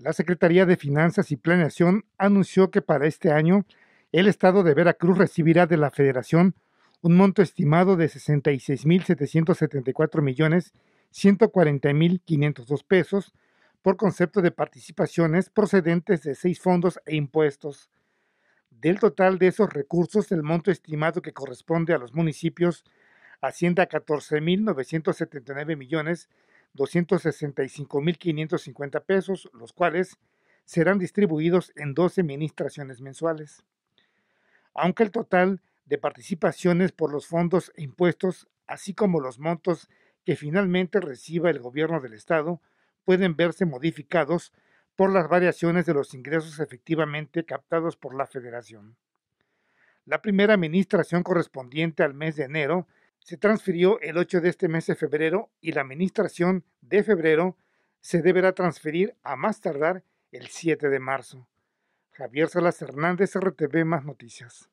La Secretaría de Finanzas y Planeación anunció que para este año el Estado de Veracruz recibirá de la Federación un monto estimado de cuatro millones dos pesos por concepto de participaciones procedentes de seis fondos e impuestos. Del total de esos recursos, el monto estimado que corresponde a los municipios asciende a 14.979 millones 265.550 pesos, los cuales serán distribuidos en 12 administraciones mensuales. Aunque el total de participaciones por los fondos e impuestos, así como los montos que finalmente reciba el gobierno del Estado, pueden verse modificados por las variaciones de los ingresos efectivamente captados por la Federación. La primera administración correspondiente al mes de enero se transfirió el 8 de este mes de febrero y la administración de febrero se deberá transferir a más tardar el 7 de marzo. Javier Salas Hernández, RTV Más Noticias.